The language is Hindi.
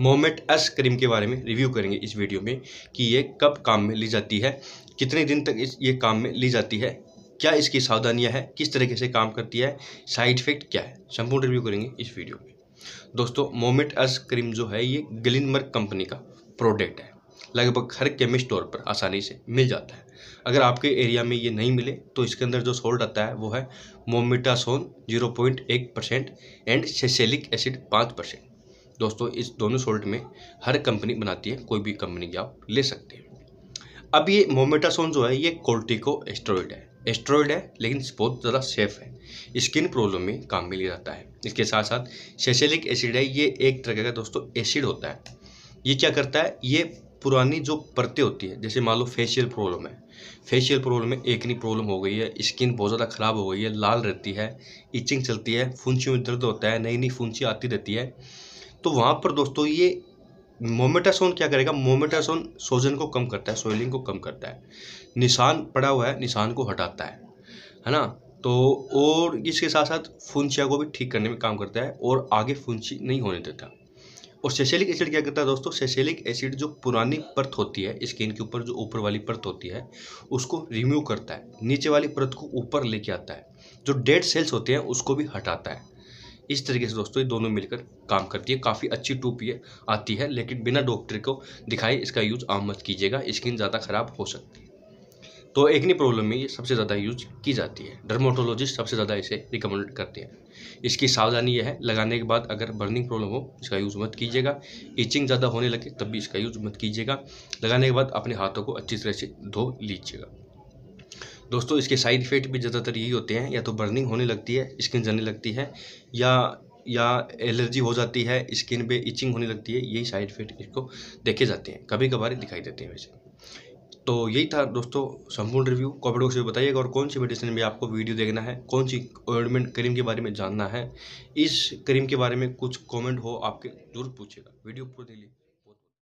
मोमेट एस क्रीम के बारे में रिव्यू करेंगे इस वीडियो में कि ये कब काम में ली जाती है कितने दिन तक इस ये काम में ली जाती है क्या इसकी सावधानियां हैं किस तरीके से काम करती है साइड इफेक्ट क्या है संपूर्ण रिव्यू करेंगे इस वीडियो में दोस्तों मोमेट एस क्रीम जो है ये ग्लिनमर्क कंपनी का प्रोडक्ट है लगभग हर केमिस्ट स्टोर पर आसानी से मिल जाता है अगर आपके एरिया में ये नहीं मिले तो इसके अंदर जो सोल्ट आता है वो है मोमिटासोन जीरो पॉइंट एक परसेंट एंड सेसेलिक एसिड पाँच परसेंट दोस्तों इस दोनों सोल्ट में हर कंपनी बनाती है कोई भी कंपनी की आप ले सकते हैं अब ये मोमेटासोन जो है ये कोल्टिको एस्ट्रॉइड है एस्ट्रॉइड है लेकिन बहुत ज़्यादा सेफ है स्किन प्रॉब्लम में काम में लिया जाता है इसके साथ साथ सेसेलिक एसिड है ये एक तरह का दोस्तों एसिड होता है ये क्या करता है ये पुरानी जो परतें होती है जैसे मान लो फेशियल प्रॉब्लम है फेशियल प्रॉब्लम में एक नहीं प्रॉब्लम हो गई है स्किन बहुत ज़्यादा ख़राब हो गई है लाल रहती है इचिंग चलती है फुंसी में दर्द होता है नई नई फुंसी आती रहती है तो वहाँ पर दोस्तों ये मोमेटासोन क्या करेगा मोमेटासोन सोजन को कम करता है सोइलिंग को कम करता है निशान पड़ा हुआ है निशान को हटाता है है ना तो और इसके साथ साथ फुंचिया को भी ठीक करने में काम करता है और आगे फुंची नहीं होने देता और सेसेलिक एसिड क्या करता है दोस्तों सेसेलिक एसिड जो पुरानी परत होती है स्किन के ऊपर जो ऊपर वाली परत होती है उसको रिमूव करता है नीचे वाली परत को ऊपर लेके आता है जो डेड सेल्स होते हैं उसको भी हटाता है इस तरीके से दोस्तों ये दोनों मिलकर काम करती है काफ़ी अच्छी टूप ये आती है लेकिन बिना डॉक्टर को दिखाए इसका यूज़ आम मत कीजिएगा स्किन ज़्यादा ख़राब हो सकती है तो एक नहीं प्रॉब्लम में ये सबसे ज़्यादा यूज की जाती है डर्मोटोलॉजिस्ट सबसे ज़्यादा इसे रिकमेंड करते हैं इसकी सावधानी यह है लगाने के बाद अगर बर्निंग प्रॉब्लम हो इसका यूज़ मत कीजिएगा इचिंग ज़्यादा होने लगे तब भी इसका यूज़ मत कीजिएगा लगाने के बाद अपने हाथों को अच्छी तरह से धो लीजिएगा दोस्तों इसके साइड इफ़ेक्ट भी ज़्यादातर यही होते हैं या तो बर्निंग होने लगती है स्किन जलने लगती है या या एलर्जी हो जाती है स्किन पे इचिंग होने लगती है यही साइड इफ़ेक्ट इसको देखे जाते हैं कभी कभार दिखाई देते हैं वैसे तो यही था दोस्तों संपूर्ण रिव्यू कॉमेंट से में बताइएगा और कौन सी मेडिसिन में आपको वीडियो देखना है कौन सी ऑयमेंट क्रीम के बारे में जानना है इस क्रीम के बारे में कुछ कॉमेंट हो आपके जरूर पूछेगा वीडियो पूरे